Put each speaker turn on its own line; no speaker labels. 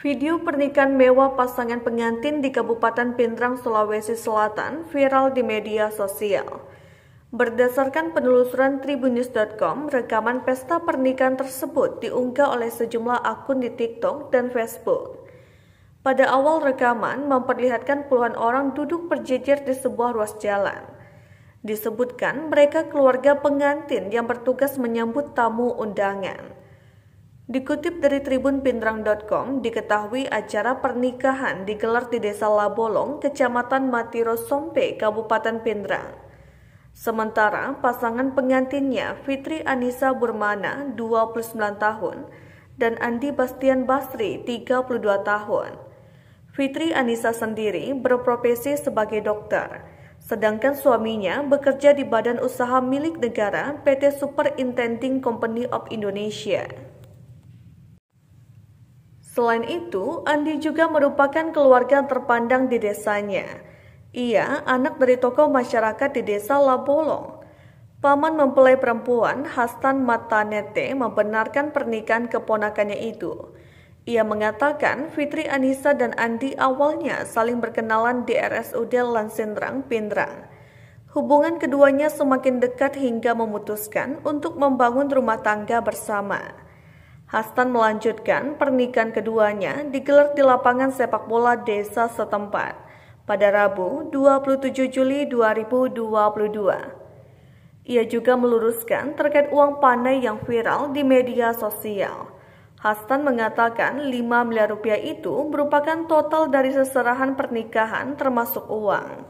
Video pernikahan mewah pasangan pengantin di Kabupaten Pindrang, Sulawesi Selatan viral di media sosial. Berdasarkan penelusuran tribunews.com, rekaman pesta pernikahan tersebut diunggah oleh sejumlah akun di TikTok dan Facebook. Pada awal rekaman, memperlihatkan puluhan orang duduk berjejer di sebuah ruas jalan. Disebutkan mereka keluarga pengantin yang bertugas menyambut tamu undangan. Dikutip dari tribunpindrang.com, diketahui acara pernikahan digelar di Desa Labolong, Kecamatan Matiro Sompe, Kabupaten Pindrang. Sementara pasangan pengantinnya Fitri Anissa Burmana, 29 tahun, dan Andi Bastian Basri, 32 tahun. Fitri Anissa sendiri berprofesi sebagai dokter, sedangkan suaminya bekerja di Badan Usaha Milik Negara PT Superintending Company of Indonesia. Selain itu, Andi juga merupakan keluarga terpandang di desanya. Ia anak dari tokoh masyarakat di desa Labolong. Paman mempelai perempuan, Hastan Matanete, membenarkan pernikahan keponakannya itu. Ia mengatakan Fitri Anissa dan Andi awalnya saling berkenalan di RSUD Lansindrang, Pindrang. Hubungan keduanya semakin dekat hingga memutuskan untuk membangun rumah tangga bersama. Hastan melanjutkan pernikahan keduanya digelar di lapangan sepak bola desa setempat pada Rabu 27 Juli 2022. Ia juga meluruskan terkait uang panai yang viral di media sosial. Hastan mengatakan 5 miliar rupiah itu merupakan total dari seserahan pernikahan termasuk uang.